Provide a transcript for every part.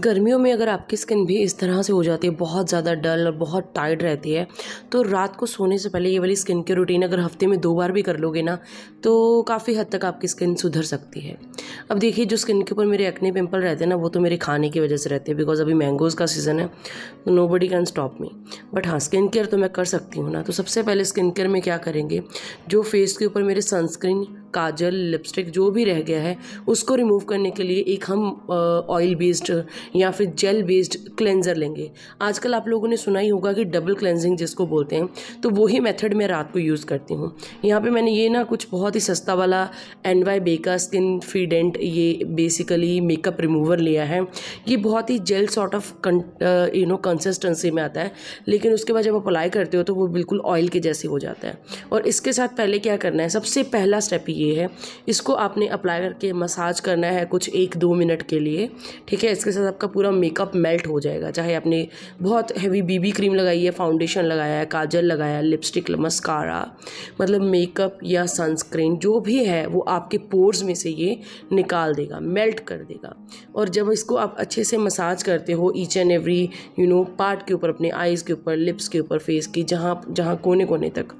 गर्मियों में अगर आपकी स्किन भी इस तरह से हो जाती है बहुत ज़्यादा डल और बहुत टाइट रहती है तो रात को सोने से पहले ये वाली स्किन की रूटीन अगर हफ्ते में दो बार भी कर लोगे ना तो काफ़ी हद तक आपकी स्किन सुधर सकती है अब देखिए जो स्किन के ऊपर मेरे एक्ने पिंपल रहते हैं ना वो तो मेरे खाने की वजह से रहते हैं बिकॉज अभी मैंगोज़ का सीज़न है तो nobody can stop me but हाँ स्किन केयर तो मैं कर सकती हूँ ना तो सबसे पहले स्किन केयर में क्या करेंगे जो फेस के ऊपर मेरे सनस्क्रीन काजल लिपस्टिक जो भी रह गया है उसको रिमूव करने के लिए एक हम ऑयल बेस्ड या फिर जेल बेस्ड क्लेंजर लेंगे आजकल आप लोगों ने सुना ही होगा कि डबल क्लेंजिंग जिसको बोलते हैं तो वही मेथड मैं रात को यूज़ करती हूँ यहाँ पे मैंने ये ना कुछ बहुत ही सस्ता वाला एनवाई वाई बेका स्किन फीडेंट ये बेसिकली मेकअप रिमूवर लिया है ये बहुत ही gel sort of you know consistency में आता है लेकिन उसके बाद जब आप अप्लाई करते हो तो वो बिल्कुल ऑयल के जैसे हो जाता है और इसके साथ पहले क्या करना है सबसे पहला स्टेप ही ये है इसको आपने अप्लाई करके मसाज करना है कुछ एक दो मिनट के लिए ठीक है इसके साथ आपका पूरा मेकअप मेल्ट हो जाएगा चाहे आपने बहुत हैवी बीबी क्रीम लगाई है फाउंडेशन लगाया है काजल लगाया लिपस्टिक मस्कारा मतलब मेकअप या सनस्क्रीन जो भी है वो आपके पोर्स में से ये निकाल देगा मेल्ट कर देगा और जब इसको आप अच्छे से मसाज करते हो each and every you know part के ऊपर अपने आइज़ के ऊपर लिप्स के ऊपर फेस की जहाँ जहाँ कोने कोने तक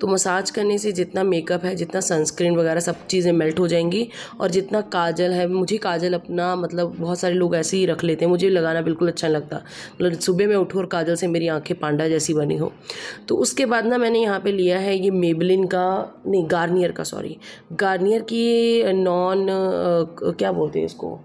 तो मसाज करने से जितना मेकअप है जितना सनस्क्रीन वगैरह सब चीज़ें मेल्ट हो जाएंगी और जितना काजल है मुझे काजल अपना मतलब बहुत सारे लोग ऐसे ही रख लेते हैं मुझे लगाना बिल्कुल अच्छा लगता मतलब सुबह मैं उठूँ और काजल से मेरी आँखें पांडा जैसी बनी हो तो उसके बाद ना मैंने यहाँ पर लिया है ये मेबलिन का नहीं गार्नियर का सॉरी गार्नियर की नॉन क्या बोलते हैं इसको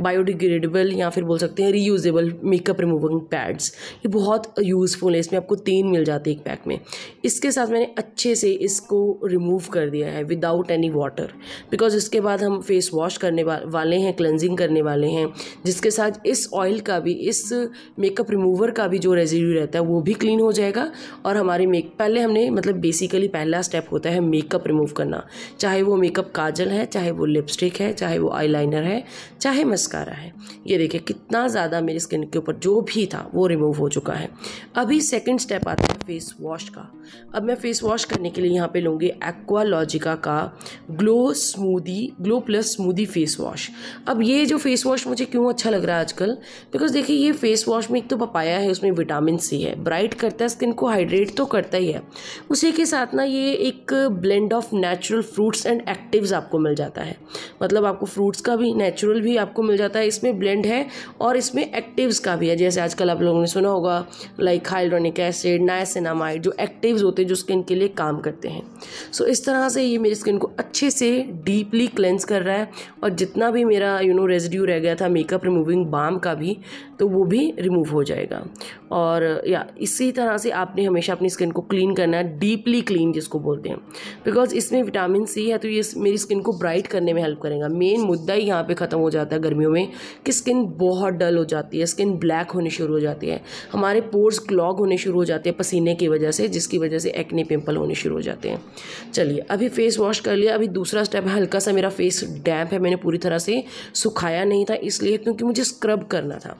बायोडिग्रेडेबल या फिर बोल सकते हैं रीयूजेबल मेकअप रिमूविंग पैड्स ये बहुत यूज़फुल है इसमें आपको तीन मिल जाते हैं एक पैक में इसके साथ मैंने अच्छे से इसको रिमूव कर दिया है विदाउट एनी वाटर बिकॉज इसके बाद हम फेस वॉश करने वाले हैं क्लेंजिंग करने वाले हैं जिसके साथ इस ऑयल का भी इस मेकअप रिमूवर का भी जो रेजिड्यू रहता है वो भी क्लीन हो जाएगा और हमारे मेक पहले हमने मतलब बेसिकली पहला स्टेप होता है मेकअप रिमूव करना चाहे वो मेकअप काजल है चाहे वो लिपस्टिक है चाहे वो आई है चाहे मस्कारा है ये देखिए कितना ज़्यादा मेरी स्किन के ऊपर जो भी था वो रिमूव हो चुका है अभी सेकंड स्टेप आता है फेस वॉश का अब मैं फेस वॉश करने के लिए यहाँ पे लूँगी एक्वालॉजिका का glow smoothie glow plus smoothie face wash अब ये जो फेस वॉश मुझे क्यों अच्छा लग रहा है आजकल बिकॉज देखिए ये फेस वॉश में एक तो पपाया है उसमें विटामिन सी है ब्राइट करता है स्किन को हाइड्रेट तो करता ही है उसी के साथ ना ये एक blend of natural fruits and actives आपको मिल जाता है मतलब आपको फ्रूट्स का भी नेचुरल भी आपको मिल जाता है इसमें ब्लेंड है और इसमें एक्टिव्स का भी है जैसे आजकल आप लोगों ने सुना होगा लाइक हाइड्रोनिक एसिड नायसिनामाइड जो एक्टिव्स होते हैं जो स्किन के लिए काम करते हैं सो so, इस तरह से ये मेरी स्किन को अच्छे से डीपली क्लेंस कर रहा है और जितना भी मेरा यू नो रेजिड्यू रह गया था मेकअप रिमूविंग बाम का भी तो वो भी रिमूव हो जाएगा और या इसी तरह से आपने हमेशा अपनी स्किन को क्लीन करना है डीपली क्लीन जिसको बोलते हैं बिकॉज इसमें विटामिन सी है तो ये मेरी स्किन को ब्राइट करने में हेल्प करेगा मेन मुद्दा ही यहाँ पे ख़त्म हो जाता है गर्मियों में कि स्किन बहुत डल हो जाती है स्किन ब्लैक होने शुरू हो जाती है हमारे पोर्स क्लॉग होने शुरू हो जाते हैं पसीने की वजह से जिसकी वजह से एक्ने पिंपल होने शुरू हो जाते हैं चलिए अभी फेस वॉश कर लिया अभी दूसरा स्टेप है हल्का सा मेरा फेस डैम्प है मैंने पूरी तरह से सुखाया नहीं था इसलिए क्योंकि मुझे स्क्रब करना था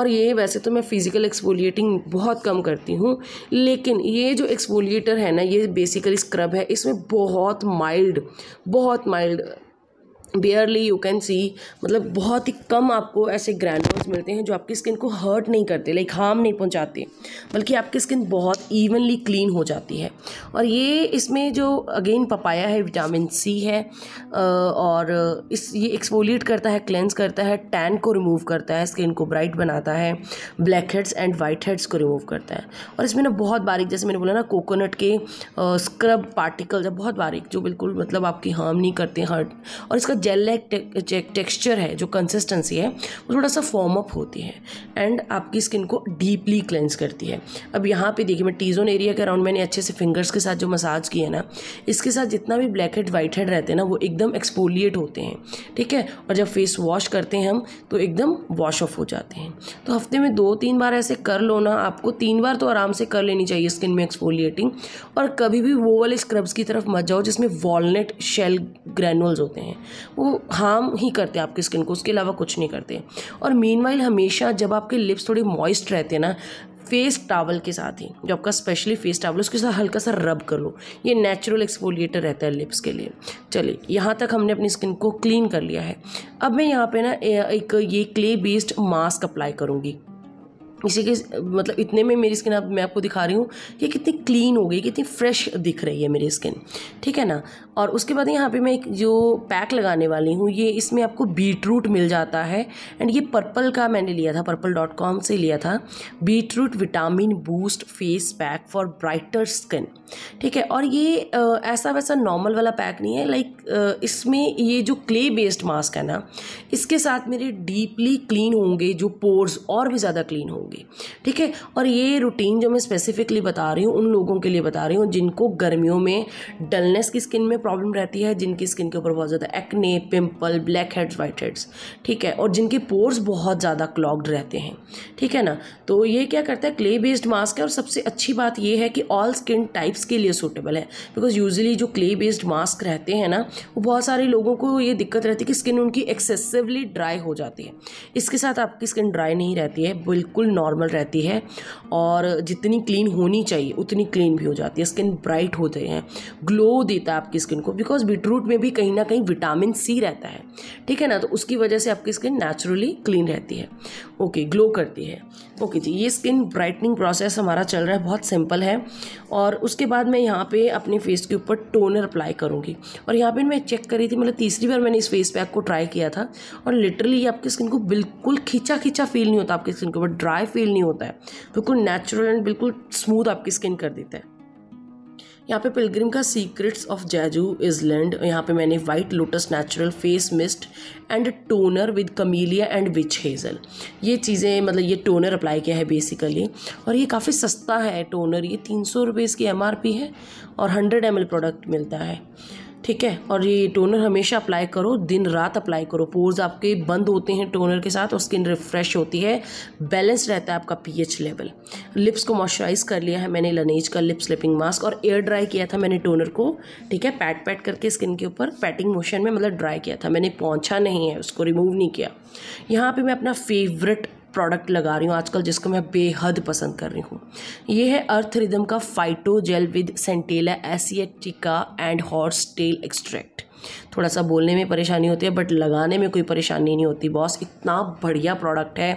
और ये वैसे तो मैं फिज़िकल एक्सपोलिएटिंग बहुत कम करती हूँ लेकिन ये जो एक्सपोलिएटर है ना ये बेसिकली स्क्रब है इसमें बहुत माइल्ड बहुत mild barely you can see मतलब बहुत ही कम आपको ऐसे ग्रैनुल्स मिलते हैं जो आपकी स्किन को हर्ट नहीं करते लाइक हार्म नहीं पहुंचाते बल्कि आपकी स्किन बहुत इवनली क्लीन हो जाती है और ये इसमें जो अगेन पपाया है विटामिन सी है और इस ये एक्सफोलिएट करता है क्लेंस करता है टैन को रिमूव करता है स्किन को ब्राइट बनाता है blackheads and whiteheads को रिमूव करता है और इसमें ना बहुत बारीक जैसे मैंने बोला ना कोकोनट के स्क्रब है बहुत बारीक जो बिल्कुल मतलब आपकी हार्म नहीं करते हर्ट और इसका जेल लाइक टेक्सचर है जो कंसिस्टेंसी है वो थोड़ा सा फॉर्म अप होती है एंड आपकी स्किन को डीपली क्लेंस करती है अब यहाँ पे देखिए मैं टीजोन एरिया के अराउंड मैंने अच्छे से फिंगर्स के साथ जो मसाज की है ना इसके साथ जितना भी ब्लैक हेड वाइट हेड रहते हैं ना वो एकदम एक्सपोलिएट होते हैं ठीक है और जब फेस वॉश करते हैं हम तो एकदम वॉश ऑफ हो जाते हैं तो हफ्ते में दो तीन बार ऐसे कर लो ना आपको तीन बार तो आराम से कर लेनी चाहिए स्किन में एक्सपोलिएटिंग और कभी भी वो वाले स्क्रब्स की तरफ मत जाओ जिसमें वॉलनेट शेल ग्रैनुअल्स होते हैं वो हार्म ही करते हैं आपकी स्किन को उसके अलावा कुछ नहीं करते और मीन हमेशा जब आपके लिप्स थोड़े मॉइस्ट रहते हैं ना फेस टावल के साथ ही जो आपका स्पेशली फेस टावल उसके साथ हल्का सा रब कर लो ये नेचुरल एक्सपोलिएटर रहता है लिप्स के लिए चलिए यहाँ तक हमने अपनी स्किन को क्लीन कर लिया है अब मैं यहाँ पे ना एक ये क्ले बेस्ड मास्क अप्लाई करूँगी इसी के मतलब इतने में मेरी स्किन अब मैं आपको दिखा रही हूँ कि कितनी क्लीन हो गई कितनी फ्रेश दिख रही है मेरी स्किन ठीक है ना और उसके बाद यहाँ पे मैं एक जो पैक लगाने वाली हूँ ये इसमें आपको बीट रूट मिल जाता है एंड ये पर्पल का मैंने लिया था पर्पल डॉट कॉम से लिया था beetroot vitamin boost face pack for brighter skin ठीक है और ये आ, ऐसा वैसा नॉर्मल वाला पैक नहीं है लाइक इसमें ये जो क्ले बेस्ड मास्क है ना इसके साथ मेरे डीपली क्लीन होंगे जो पोर्स और भी ज़्यादा क्लीन होंगे होंगी ठीक है और ये रूटीन जो मैं स्पेसिफिकली बता रही हूँ उन लोगों के लिए बता रही हूँ जिनको गर्मियों में डलनेस की स्किन में प्रॉब्लम रहती है जिनकी स्किन के ऊपर बहुत ज़्यादा acne pimple blackheads whiteheads ठीक है और जिनके पोर्स बहुत ज़्यादा क्लॉग्ड रहते हैं ठीक है ना तो ये क्या करता है क्ले बेस्ड मास्क है और सबसे अच्छी बात ये है कि ऑल स्किन टाइप्स के लिए सूटेबल है बिकॉज यूजली जो क्ले बेस्ड मास्क रहते हैं ना वो बहुत सारे लोगों को ये दिक्कत रहती है कि स्किन उनकी एक्सेसिवली ड्राई हो जाती है इसके साथ आपकी स्किन ड्राई नहीं रहती है बिल्कुल नॉर्मल रहती है और जितनी क्लीन होनी चाहिए उतनी क्लीन भी हो जाती है स्किन ब्राइट होते हैं ग्लो देता है आपकी स्किन को बिकॉज बीटरूट में भी कहीं ना कहीं विटामिन सी रहता है ठीक है ना तो उसकी वजह से आपकी स्किन नेचुरली क्लीन रहती है ओके ग्लो करती है ओके जी ये स्किन ब्राइटनिंग प्रोसेस हमारा चल रहा है बहुत सिंपल है और उसके बाद मैं यहाँ पे अपने फेस के ऊपर टोनर अप्लाई करूँगी और यहाँ पे मैं चेक करी थी मतलब तीसरी बार मैंने इस फेस पैक को ट्राई किया था और लिटरली ये आपकी स्किन को बिल्कुल खींचा खींचा फील नहीं होता आपकी स्किन के ऊपर ड्राई फील नहीं होता है बिल्कुल नेचुरल एंड बिल्कुल स्मूथ आपकी स्किन कर देता है यहाँ पे पिलग्रिम का secrets of Jeju island यहाँ पे मैंने white lotus natural face mist and toner with camellia and witch hazel ये चीज़ें मतलब ये टोनर अप्लाई किया है बेसिकली और ये काफ़ी सस्ता है टोनर ये तीन सौ रुपये इसकी एम है और हंड्रेड एम प्रोडक्ट मिलता है ठीक है और ये टोनर हमेशा अप्लाई करो दिन रात अप्लाई करो पोर्स आपके बंद होते हैं टोनर के साथ और स्किन रिफ्रेश होती है बैलेंस रहता है आपका पीएच लेवल लिप्स को मॉइस्चराइज कर लिया है मैंने लनेज का लिप स्लिपिंग मास्क और एयर ड्राई किया था मैंने टोनर को ठीक है पैट पैट करके स्किन के ऊपर पैटिंग मोशन में मतलब ड्राई किया था मैंने पहुँचा नहीं है उसको रिमूव नहीं किया यहाँ पर मैं अपना फेवरेट प्रोडक्ट लगा रही हूँ आजकल जिसको मैं बेहद पसंद कर रही हूँ ये है अर्थ रिदम का phyto gel with centella asiatica and horsetail extract थोड़ा सा बोलने में परेशानी होती है बट लगाने में कोई परेशानी नहीं होती बॉस इतना बढ़िया प्रोडक्ट है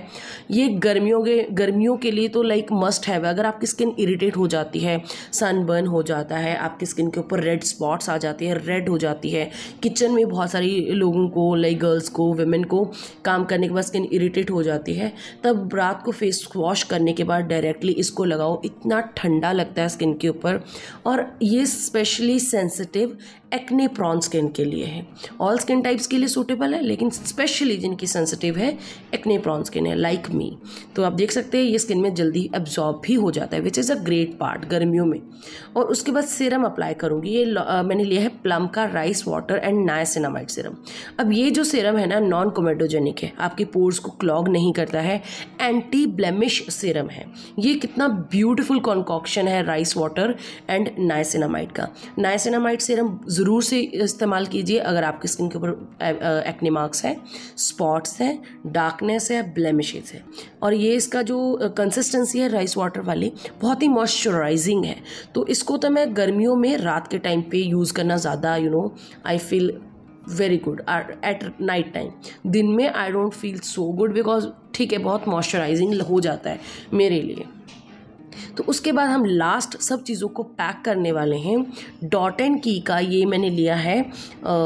ये गर्मियों के गर्मियों के लिए तो लाइक मस्ट है अगर आपकी स्किन इरीटेट हो जाती है सनबर्न हो जाता है आपकी स्किन के ऊपर रेड स्पॉट्स आ जाती है रेड हो जाती है किचन में बहुत सारी लोगों को लाइक गर्ल्स को वेमेन को काम करने के बाद स्किन इरीटेट हो जाती है तब रात को फेस वॉश करने के बाद डायरेक्टली इसको लगाओ इतना ठंडा लगता है स्किन के ऊपर और ये specially sensitive acne prone skin के लिए है ऑल स्किन टाइप्स के लिए सूटेबल है लेकिन स्पेशली जिनकी सेंसिटिव है एक्ने प्रॉन स्किन है लाइक like मी तो आप देख सकते हैं ये स्किन में जल्दी एब्जॉर्ब भी हो जाता है which is a great part गर्मियों में और उसके बाद सीरम अप्लाई करूँगी ये आ, मैंने लिया है प्लम का rice water and niacinamide serum अब ये जो सीरम है ना नॉन कोमेडोजेनिक है आपकी पोर्स को क्लॉग नहीं करता है एंटी ब्लेमिश सीरम है ये कितना ब्यूटिफुल कॉन्कॉक्शन है राइस वाटर एंड नायसिनामाइड का नायसिनामाइड सीरम ज़रूर से इस्तेमाल कीजिए अगर आपकी स्किन के ऊपर एक्ने मार्क्स हैं स्पॉट्स हैं डार्कनेस है ब्लेमिशेज है और ये इसका जो कंसिस्टेंसी है राइस वाटर वाली बहुत ही मॉइस्चराइजिंग है तो इसको तो मैं गर्मियों में रात के टाइम पे यूज़ करना ज़्यादा you know I feel very good at night time दिन में I don't feel so good because ठीक है बहुत मॉइस्चराइजिंग हो जाता है मेरे लिए तो उसके बाद हम लास्ट सब चीज़ों को पैक करने वाले हैं डॉट एंड की का ये मैंने लिया है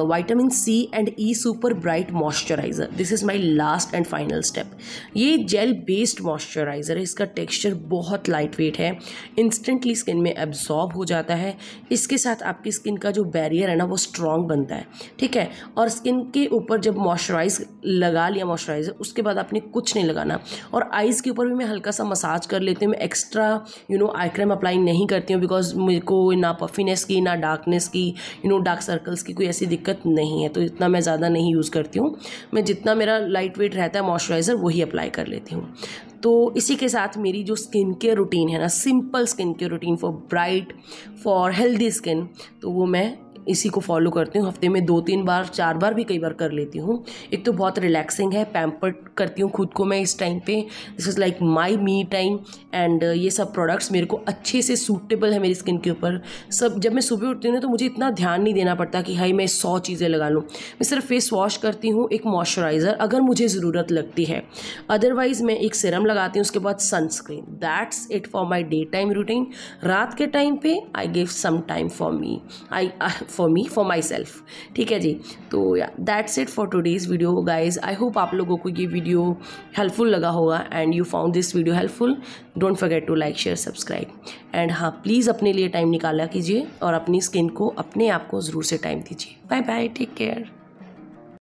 vitamin C and E super bright moisturiser this is my last and final step ये जेल बेस्ड मॉइस्चराइज़र है इसका टेक्स्चर बहुत लाइट वेट है इंस्टेंटली स्किन में एब्जॉर्ब हो जाता है इसके साथ आपकी स्किन का जो बैरियर है ना वो स्ट्रॉन्ग बनता है ठीक है और स्किन के ऊपर जब मॉइस्चराइज लगा लिया मॉइस्चराइज़र उसके बाद आपने कुछ नहीं लगाना और आइज़ के ऊपर भी मैं हल्का सा मसाज कर लेती हूँ मैं extra you know eye cream apply नहीं करती हूँ बिकॉज मेरे को ना पफीनेस की ना डार्कनेस की यू नो डार्क सर्कल्स की कोई ऐसी दिक्कत नहीं है तो इतना मैं ज़्यादा नहीं यूज़ करती हूँ मैं जितना मेरा लाइट वेट रहता है मॉइस्चराइज़र वही अप्लाई कर लेती हूँ तो इसी के साथ मेरी जो स्किन केयर रूटीन है ना simple skin care routine for bright for healthy skin तो वो मैं इसी को फॉलो करती हूँ हफ्ते में दो तीन बार चार बार भी कई बार कर लेती हूँ एक तो बहुत रिलैक्सिंग है पैम्पर्ड करती हूँ खुद को मैं इस टाइम पे this is like my me time and ये सब प्रोडक्ट्स मेरे को अच्छे से सूटेबल है मेरी स्किन के ऊपर सब जब मैं सुबह उठती हूँ ना तो मुझे इतना ध्यान नहीं देना पड़ता कि हाई मैं सौ चीज़ें लगा लूँ मैं सिर्फ फेस वॉश करती हूँ एक मॉइस्चराइज़र अगर मुझे ज़रूरत लगती है अदरवाइज़ मैं एक सिरम लगाती हूँ उसके बाद sunscreen that's it for my day time routine रात के टाइम पे I give some time for me I for me for myself ठीक है जी तो that's it for today's video guys I hope आप लोगों को ये वीडियो हेल्पफुल लगा होगा and you found this video helpful don't forget to like share subscribe and हाँ प्लीज़ अपने लिए टाइम निकाला कीजिए और अपनी स्किन को अपने आप को ज़रूर से टाइम दीजिए बाय बाय टेक केयर